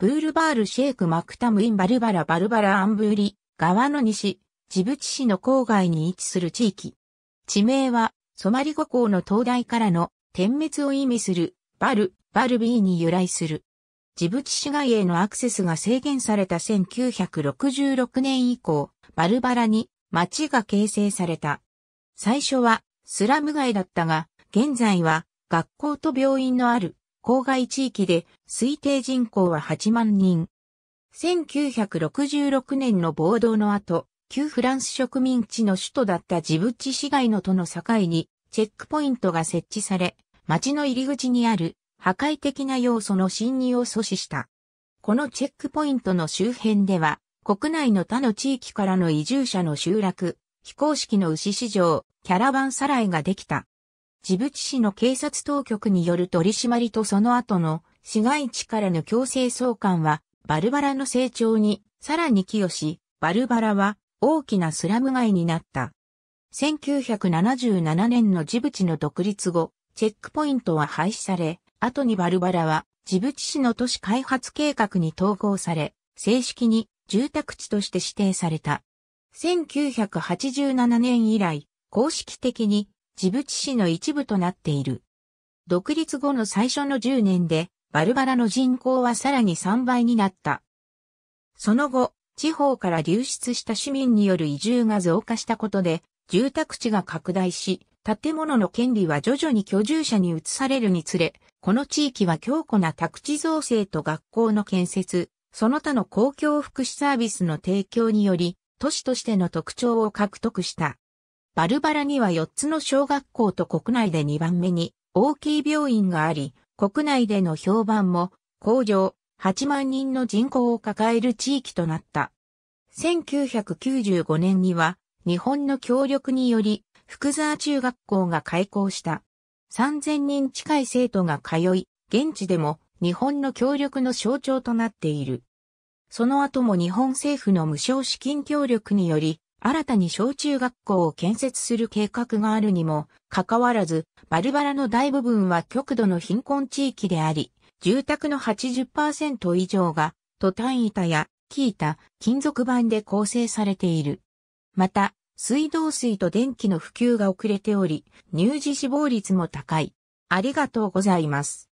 ブールバールシェークマクタムインバルバラバルバラアンブーリ川の西、ジブチ市の郊外に位置する地域。地名はソマリ語港の灯台からの点滅を意味するバル、バルビーに由来する。ジブチ市街へのアクセスが制限された1966年以降、バルバラに町が形成された。最初はスラム街だったが、現在は学校と病院のある郊外地域で推定人口は8万人。1966年の暴動の後、旧フランス植民地の首都だったジブチ市街のとの境にチェックポイントが設置され、街の入り口にある破壊的な要素の侵入を阻止した。このチェックポイントの周辺では、国内の他の地域からの移住者の集落、非公式の牛市場、キャラバンサライができた。ジブチ市の警察当局による取り締まりとその後の市街地からの強制送還は、バルバラの成長にさらに寄与し、バルバラは大きなスラム街になった。1977年のジブチの独立後、チェックポイントは廃止され、後にバルバラはジブチ市の都市開発計画に統合され、正式に住宅地として指定された。1987年以来、公式的にジブチ市の一部となっている。独立後の最初の10年で、バルバラの人口はさらに3倍になった。その後、地方から流出した市民による移住が増加したことで、住宅地が拡大し、建物の権利は徐々に居住者に移されるにつれ、この地域は強固な宅地造成と学校の建設、その他の公共福祉サービスの提供により、都市としての特徴を獲得した。バルバラには4つの小学校と国内で2番目に大きい病院があり、国内での評判も工場8万人の人口を抱える地域となった。1995年には日本の協力により福沢中学校が開校した。3000人近い生徒が通い、現地でも日本の協力の象徴となっている。その後も日本政府の無償資金協力により、新たに小中学校を建設する計画があるにも、かかわらず、バルバラの大部分は極度の貧困地域であり、住宅の80%以上が、トタン板や、木板、金属板で構成されている。また、水道水と電気の普及が遅れており、乳児死亡率も高い。ありがとうございます。